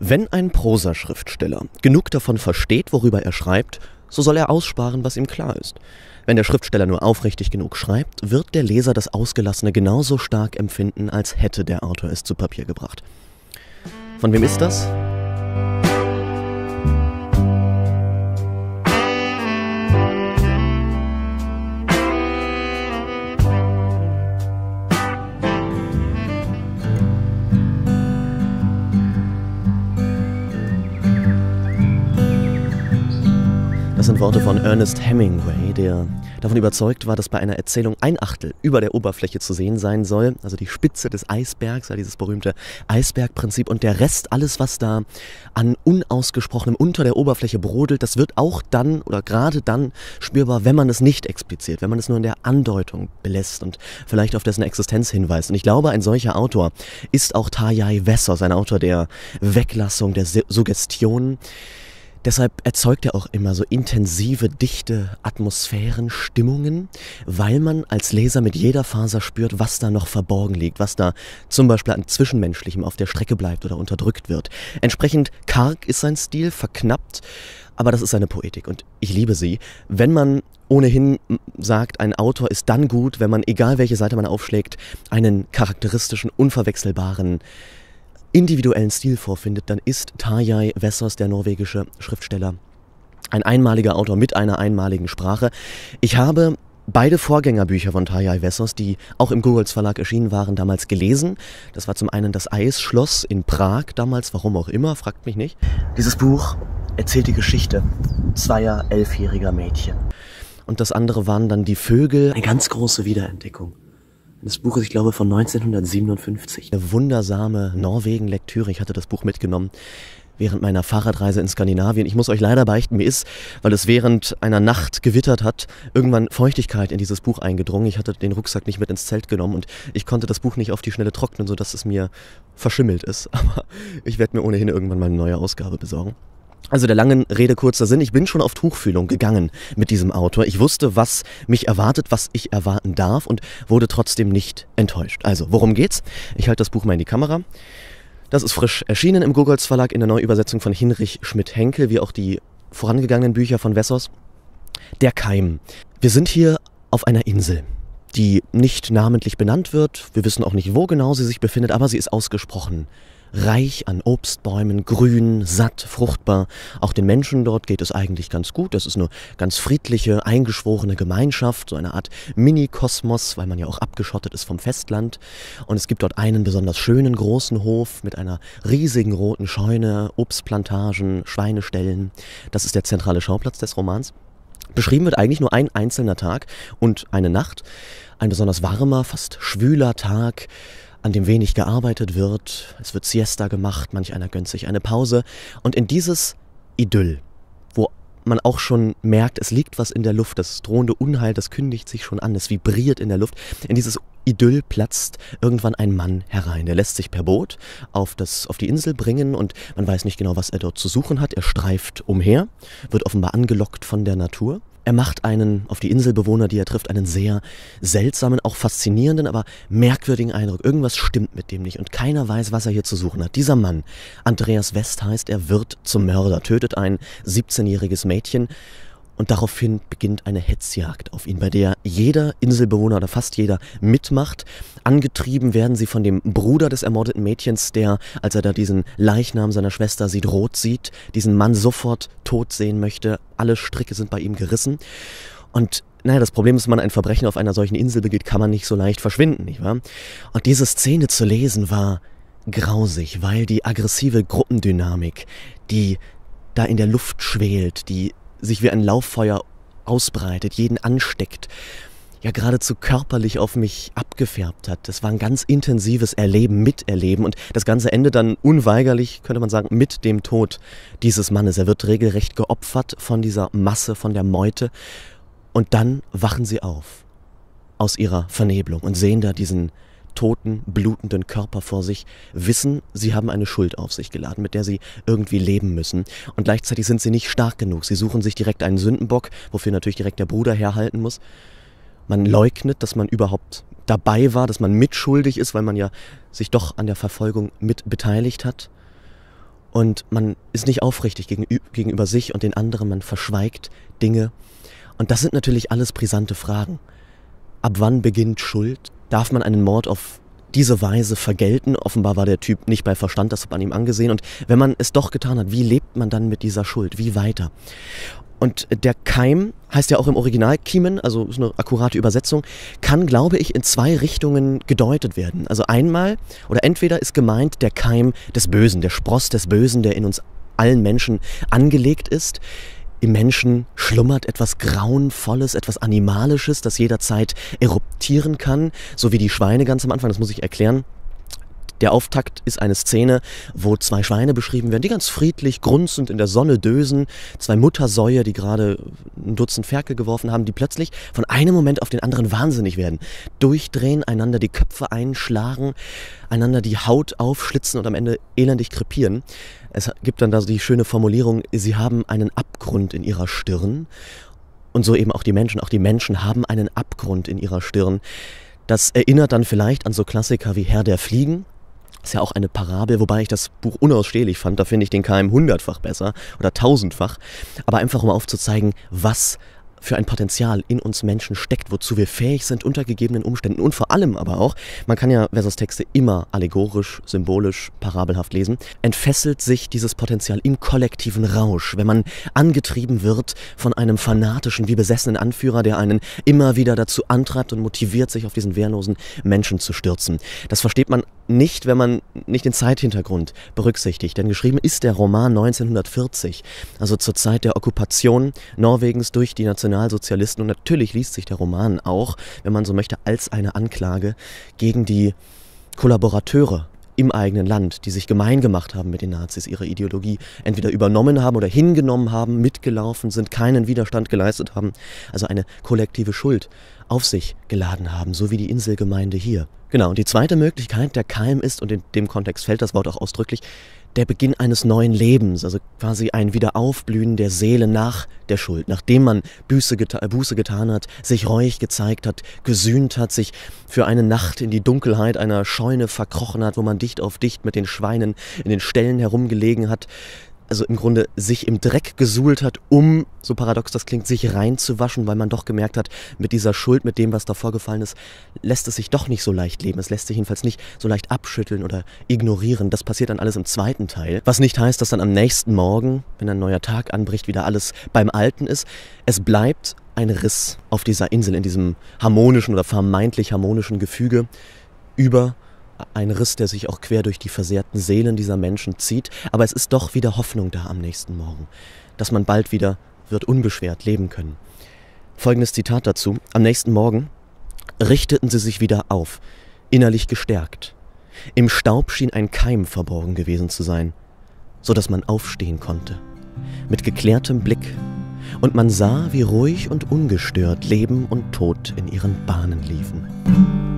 Wenn ein Prosaschriftsteller genug davon versteht, worüber er schreibt, so soll er aussparen, was ihm klar ist. Wenn der Schriftsteller nur aufrichtig genug schreibt, wird der Leser das Ausgelassene genauso stark empfinden, als hätte der Autor es zu Papier gebracht. Von wem ist das? sind Worte von Ernest Hemingway, der davon überzeugt war, dass bei einer Erzählung ein Achtel über der Oberfläche zu sehen sein soll, also die Spitze des Eisbergs, dieses berühmte Eisbergprinzip und der Rest, alles was da an unausgesprochenem unter der Oberfläche brodelt, das wird auch dann oder gerade dann spürbar, wenn man es nicht expliziert, wenn man es nur in der Andeutung belässt und vielleicht auf dessen Existenz hinweist. Und ich glaube, ein solcher Autor ist auch Tajai Wessers, ein Autor der Weglassung, der Suggestion. Deshalb erzeugt er auch immer so intensive, dichte Atmosphären, Stimmungen, weil man als Leser mit jeder Faser spürt, was da noch verborgen liegt, was da zum Beispiel an Zwischenmenschlichem auf der Strecke bleibt oder unterdrückt wird. Entsprechend karg ist sein Stil, verknappt, aber das ist seine Poetik und ich liebe sie. Wenn man ohnehin sagt, ein Autor ist dann gut, wenn man, egal welche Seite man aufschlägt, einen charakteristischen, unverwechselbaren individuellen Stil vorfindet, dann ist Tarjei Wessers, der norwegische Schriftsteller, ein einmaliger Autor mit einer einmaligen Sprache. Ich habe beide Vorgängerbücher von Tarjei Wessers, die auch im Googles Verlag erschienen waren, damals gelesen. Das war zum einen das Eisschloss in Prag damals, warum auch immer, fragt mich nicht. Dieses Buch erzählt die Geschichte zweier elfjähriger Mädchen. Und das andere waren dann die Vögel. Eine ganz große Wiederentdeckung. Das Buch ist, ich glaube, von 1957. Eine wundersame Norwegen-Lektüre. Ich hatte das Buch mitgenommen während meiner Fahrradreise in Skandinavien. Ich muss euch leider beichten, mir ist, weil es während einer Nacht gewittert hat, irgendwann Feuchtigkeit in dieses Buch eingedrungen. Ich hatte den Rucksack nicht mit ins Zelt genommen und ich konnte das Buch nicht auf die Schnelle trocknen, sodass es mir verschimmelt ist. Aber ich werde mir ohnehin irgendwann mal eine neue Ausgabe besorgen. Also der langen Rede kurzer Sinn, ich bin schon auf Tuchfühlung gegangen mit diesem Autor. Ich wusste, was mich erwartet, was ich erwarten darf und wurde trotzdem nicht enttäuscht. Also, worum geht's? Ich halte das Buch mal in die Kamera. Das ist frisch erschienen im Gogols Verlag in der Neuübersetzung von Hinrich Schmidt-Henkel, wie auch die vorangegangenen Bücher von Wessos. Der Keim. Wir sind hier auf einer Insel die nicht namentlich benannt wird. Wir wissen auch nicht, wo genau sie sich befindet, aber sie ist ausgesprochen reich an Obstbäumen, grün, satt, fruchtbar. Auch den Menschen dort geht es eigentlich ganz gut. Das ist eine ganz friedliche, eingeschworene Gemeinschaft, so eine Art Mini-Kosmos, weil man ja auch abgeschottet ist vom Festland. Und es gibt dort einen besonders schönen großen Hof mit einer riesigen roten Scheune, Obstplantagen, Schweineställen. Das ist der zentrale Schauplatz des Romans. Beschrieben wird eigentlich nur ein einzelner Tag und eine Nacht. Ein besonders warmer, fast schwüler Tag an dem wenig gearbeitet wird. Es wird Siesta gemacht, manch einer gönnt sich eine Pause. Und in dieses Idyll, wo man auch schon merkt, es liegt was in der Luft, das drohende Unheil, das kündigt sich schon an, es vibriert in der Luft. In dieses Idyll platzt irgendwann ein Mann herein. Er lässt sich per Boot auf, das, auf die Insel bringen und man weiß nicht genau, was er dort zu suchen hat. Er streift umher, wird offenbar angelockt von der Natur er macht einen, auf die Inselbewohner, die er trifft, einen sehr seltsamen, auch faszinierenden, aber merkwürdigen Eindruck. Irgendwas stimmt mit dem nicht und keiner weiß, was er hier zu suchen hat. Dieser Mann, Andreas West heißt, er wird zum Mörder, tötet ein 17-jähriges Mädchen und daraufhin beginnt eine Hetzjagd auf ihn, bei der jeder Inselbewohner oder fast jeder mitmacht. Angetrieben werden sie von dem Bruder des ermordeten Mädchens, der, als er da diesen Leichnam seiner Schwester sieht, rot sieht, diesen Mann sofort tot sehen möchte. Alle Stricke sind bei ihm gerissen. Und naja, das Problem ist, wenn man ein Verbrechen auf einer solchen Insel begeht, kann man nicht so leicht verschwinden, nicht wahr? Und diese Szene zu lesen war grausig, weil die aggressive Gruppendynamik, die da in der Luft schwelt, die sich wie ein Lauffeuer ausbreitet, jeden ansteckt, ja geradezu körperlich auf mich abgefärbt hat. Das war ein ganz intensives Erleben, Miterleben und das ganze endet dann unweigerlich, könnte man sagen, mit dem Tod dieses Mannes. Er wird regelrecht geopfert von dieser Masse, von der Meute und dann wachen sie auf aus ihrer Vernebelung und sehen da diesen toten, blutenden Körper vor sich, wissen, sie haben eine Schuld auf sich geladen, mit der sie irgendwie leben müssen. Und gleichzeitig sind sie nicht stark genug. Sie suchen sich direkt einen Sündenbock, wofür natürlich direkt der Bruder herhalten muss. Man leugnet, dass man überhaupt dabei war, dass man mitschuldig ist, weil man ja sich doch an der Verfolgung mit beteiligt hat. Und man ist nicht aufrichtig gegenüber sich und den anderen, man verschweigt Dinge. Und das sind natürlich alles brisante Fragen. Ab wann beginnt Schuld? darf man einen Mord auf diese Weise vergelten. Offenbar war der Typ nicht bei Verstand, das hat man ihm angesehen. Und wenn man es doch getan hat, wie lebt man dann mit dieser Schuld? Wie weiter? Und der Keim heißt ja auch im Original Kiemen, also ist eine akkurate Übersetzung, kann, glaube ich, in zwei Richtungen gedeutet werden. Also einmal oder entweder ist gemeint der Keim des Bösen, der Spross des Bösen, der in uns allen Menschen angelegt ist, im Menschen schlummert etwas Grauenvolles, etwas Animalisches, das jederzeit eruptieren kann, so wie die Schweine ganz am Anfang, das muss ich erklären. Der Auftakt ist eine Szene, wo zwei Schweine beschrieben werden, die ganz friedlich, grunzend in der Sonne dösen. Zwei Muttersäue, die gerade ein Dutzend Ferkel geworfen haben, die plötzlich von einem Moment auf den anderen wahnsinnig werden. Durchdrehen, einander die Köpfe einschlagen, einander die Haut aufschlitzen und am Ende elendig krepieren. Es gibt dann da so die schöne Formulierung, sie haben einen Abgrund in ihrer Stirn. Und so eben auch die Menschen. Auch die Menschen haben einen Abgrund in ihrer Stirn. Das erinnert dann vielleicht an so Klassiker wie Herr der Fliegen, ist ja auch eine Parabel, wobei ich das Buch unausstehlich fand. Da finde ich den Keim hundertfach besser oder tausendfach. Aber einfach um aufzuzeigen, was für ein Potenzial in uns Menschen steckt, wozu wir fähig sind unter gegebenen Umständen und vor allem aber auch, man kann ja Versus-Texte immer allegorisch, symbolisch, parabelhaft lesen, entfesselt sich dieses Potenzial im kollektiven Rausch, wenn man angetrieben wird von einem fanatischen, wie besessenen Anführer, der einen immer wieder dazu antreibt und motiviert, sich auf diesen wehrlosen Menschen zu stürzen. Das versteht man nicht, wenn man nicht den Zeithintergrund berücksichtigt, denn geschrieben ist der Roman 1940, also zur Zeit der Okkupation Norwegens durch die Nationalsozialisten Nationalsozialisten. Und natürlich liest sich der Roman auch, wenn man so möchte, als eine Anklage gegen die Kollaborateure im eigenen Land, die sich gemein gemacht haben mit den Nazis, ihre Ideologie entweder übernommen haben oder hingenommen haben, mitgelaufen sind, keinen Widerstand geleistet haben, also eine kollektive Schuld auf sich geladen haben, so wie die Inselgemeinde hier. Genau, und die zweite Möglichkeit, der Keim ist, und in dem Kontext fällt das Wort auch ausdrücklich, der Beginn eines neuen Lebens, also quasi ein Wiederaufblühen der Seele nach der Schuld, nachdem man Buße, geta äh, Buße getan hat, sich reuig gezeigt hat, gesühnt hat, sich für eine Nacht in die Dunkelheit einer Scheune verkrochen hat, wo man dicht auf dicht mit den Schweinen in den Ställen herumgelegen hat, also im Grunde sich im Dreck gesuhlt hat, um, so paradox das klingt, sich reinzuwaschen, weil man doch gemerkt hat, mit dieser Schuld, mit dem, was da vorgefallen ist, lässt es sich doch nicht so leicht leben. Es lässt sich jedenfalls nicht so leicht abschütteln oder ignorieren. Das passiert dann alles im zweiten Teil. Was nicht heißt, dass dann am nächsten Morgen, wenn ein neuer Tag anbricht, wieder alles beim Alten ist. Es bleibt ein Riss auf dieser Insel, in diesem harmonischen oder vermeintlich harmonischen Gefüge über ein Riss, der sich auch quer durch die versehrten Seelen dieser Menschen zieht, aber es ist doch wieder Hoffnung da am nächsten Morgen, dass man bald wieder wird unbeschwert leben können. Folgendes Zitat dazu. Am nächsten Morgen richteten sie sich wieder auf, innerlich gestärkt. Im Staub schien ein Keim verborgen gewesen zu sein, so dass man aufstehen konnte, mit geklärtem Blick, und man sah, wie ruhig und ungestört Leben und Tod in ihren Bahnen liefen.